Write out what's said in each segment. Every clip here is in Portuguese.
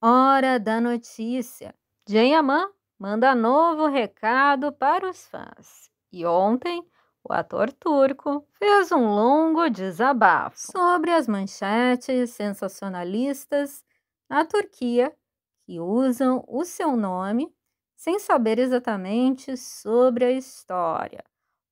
Hora da notícia. Jayamã manda novo recado para os fãs. E ontem, o ator turco fez um longo desabafo sobre as manchetes sensacionalistas na Turquia que usam o seu nome sem saber exatamente sobre a história,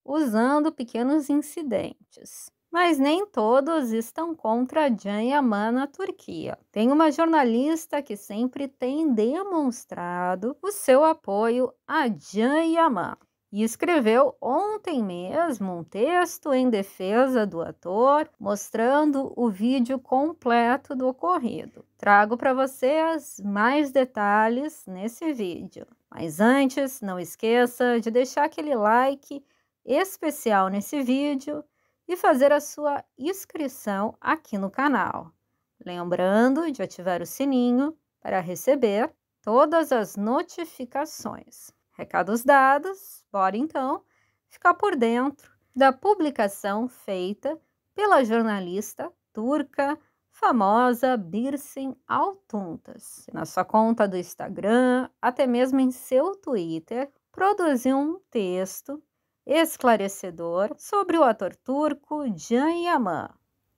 usando pequenos incidentes mas nem todos estão contra Jan Yaman na Turquia. Tem uma jornalista que sempre tem demonstrado o seu apoio a Jan Yaman e escreveu ontem mesmo um texto em defesa do ator, mostrando o vídeo completo do ocorrido. Trago para vocês mais detalhes nesse vídeo. Mas antes, não esqueça de deixar aquele like especial nesse vídeo e fazer a sua inscrição aqui no canal. Lembrando de ativar o sininho para receber todas as notificações. Recados dados, bora então ficar por dentro da publicação feita pela jornalista turca famosa Birsin Altuntas. Na sua conta do Instagram, até mesmo em seu Twitter, produziu um texto esclarecedor sobre o ator turco Can Yaman.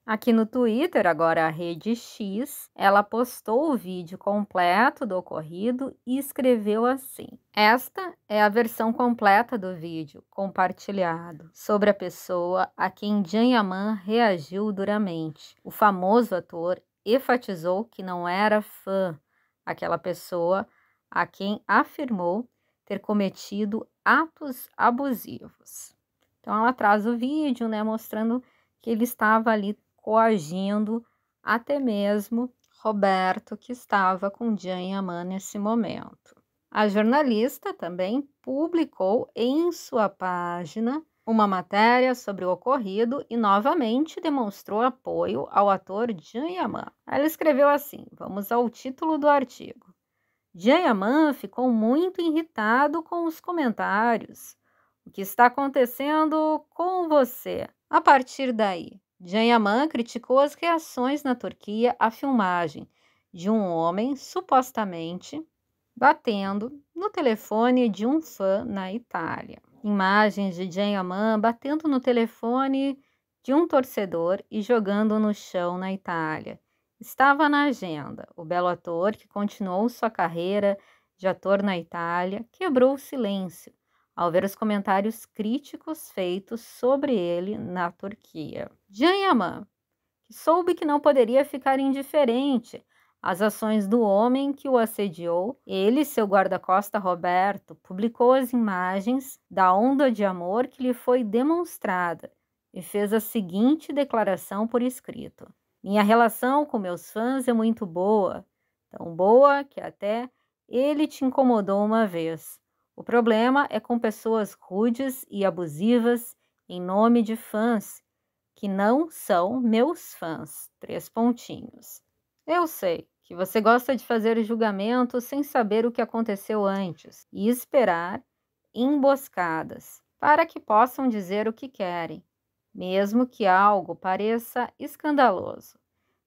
Aqui no Twitter, agora a rede X, ela postou o vídeo completo do ocorrido e escreveu assim: Esta é a versão completa do vídeo compartilhado sobre a pessoa a quem Jan Yaman reagiu duramente. O famoso ator enfatizou que não era fã, aquela pessoa a quem afirmou ter cometido atos abusivos. Então ela traz o vídeo, né, mostrando que ele estava ali coagindo até mesmo Roberto, que estava com Jean Aman nesse momento. A jornalista também publicou em sua página uma matéria sobre o ocorrido e novamente demonstrou apoio ao ator Jan Yaman. Ela escreveu assim: vamos ao título do artigo. Jayaman ficou muito irritado com os comentários. O que está acontecendo com você? A partir daí, Jayaman criticou as reações na Turquia à filmagem de um homem supostamente batendo no telefone de um fã na Itália. Imagens de Jayaman batendo no telefone de um torcedor e jogando no chão na Itália. Estava na agenda o belo ator que continuou sua carreira de ator na Itália, quebrou o silêncio ao ver os comentários críticos feitos sobre ele na Turquia. Jan Yaman, que soube que não poderia ficar indiferente às ações do homem que o assediou, ele e seu guarda-costa Roberto publicou as imagens da onda de amor que lhe foi demonstrada e fez a seguinte declaração por escrito: minha relação com meus fãs é muito boa, tão boa que até ele te incomodou uma vez. O problema é com pessoas rudes e abusivas em nome de fãs que não são meus fãs. Três pontinhos. Eu sei que você gosta de fazer julgamentos sem saber o que aconteceu antes e esperar emboscadas para que possam dizer o que querem mesmo que algo pareça escandaloso.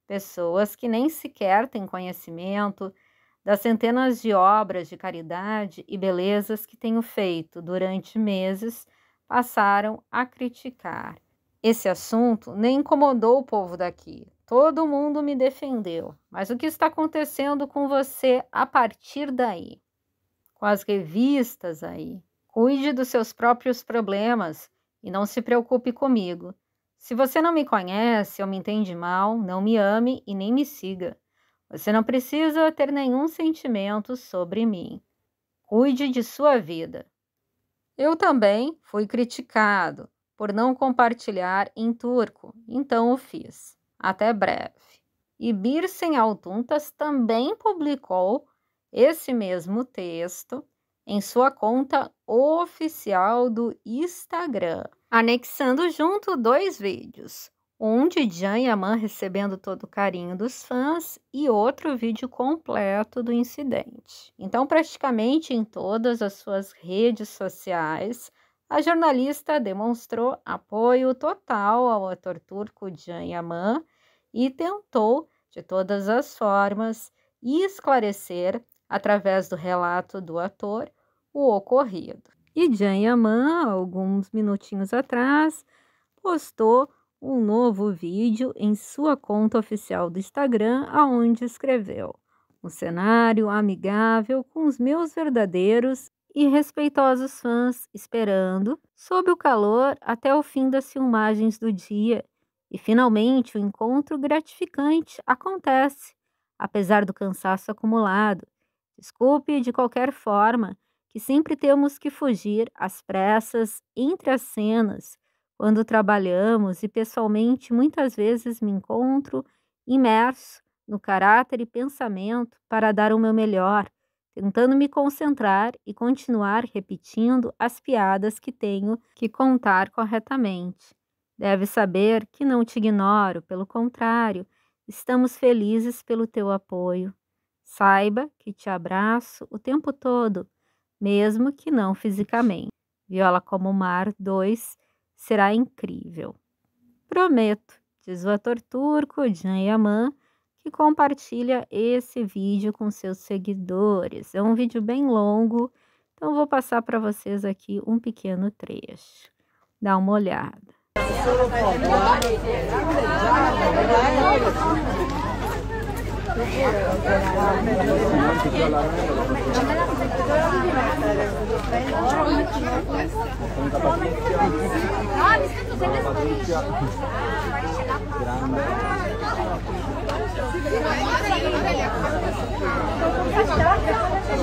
Pessoas que nem sequer têm conhecimento das centenas de obras de caridade e belezas que tenho feito durante meses passaram a criticar. Esse assunto nem incomodou o povo daqui. Todo mundo me defendeu. Mas o que está acontecendo com você a partir daí? Com as revistas aí? Cuide dos seus próprios problemas e não se preocupe comigo. Se você não me conhece ou me entende mal, não me ame e nem me siga. Você não precisa ter nenhum sentimento sobre mim. Cuide de sua vida. Eu também fui criticado por não compartilhar em turco, então o fiz. Até breve. E Birsen Altuntas também publicou esse mesmo texto em sua conta oficial do Instagram, anexando junto dois vídeos. Um de Jan Yaman recebendo todo o carinho dos fãs e outro vídeo completo do incidente. Então, praticamente em todas as suas redes sociais, a jornalista demonstrou apoio total ao ator turco Jan Yaman e tentou, de todas as formas, esclarecer através do relato do ator, o ocorrido. E Jan Yaman, alguns minutinhos atrás, postou um novo vídeo em sua conta oficial do Instagram, aonde escreveu: "Um cenário amigável com os meus verdadeiros e respeitosos fãs esperando, sob o calor até o fim das filmagens do dia, e finalmente o encontro gratificante acontece, apesar do cansaço acumulado." Desculpe de qualquer forma que sempre temos que fugir às pressas entre as cenas quando trabalhamos e pessoalmente muitas vezes me encontro imerso no caráter e pensamento para dar o meu melhor, tentando me concentrar e continuar repetindo as piadas que tenho que contar corretamente. Deve saber que não te ignoro, pelo contrário, estamos felizes pelo teu apoio. Saiba que te abraço o tempo todo, mesmo que não fisicamente. Viola como o Mar 2 será incrível. Prometo, diz o ator turco Jan Yaman, que compartilha esse vídeo com seus seguidores. É um vídeo bem longo, então vou passar para vocês aqui um pequeno trecho. Dá uma olhada. Vai,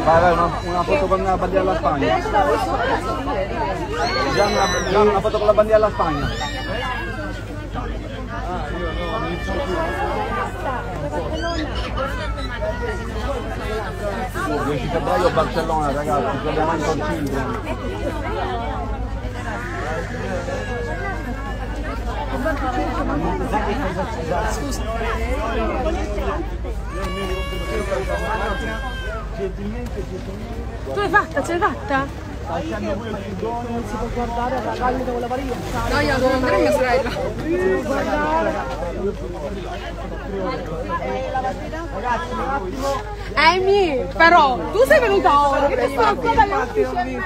vai, una, una foto con la bandiera alla Spagna. Già una, una foto con la bandiera alla Spagna. 10 febbraio a Barcellona ragazzi, con le mani con Scusa. Tu hai fatta, ce l'hai fatta? Non si può guardare la calma con la pariglia. dai io devo andare mia sorella. Ragazzi, un attimo. Amy, però, tu sei venuta ora. Che ti sto ancora le uffici?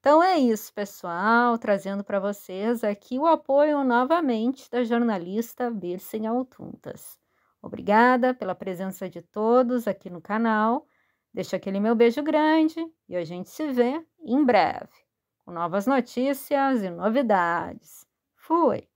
Então é isso, pessoal, trazendo para vocês aqui o apoio novamente da jornalista Birsen Altuntas. Obrigada pela presença de todos aqui no canal. Deixo aquele meu beijo grande e a gente se vê em breve com novas notícias e novidades. Fui!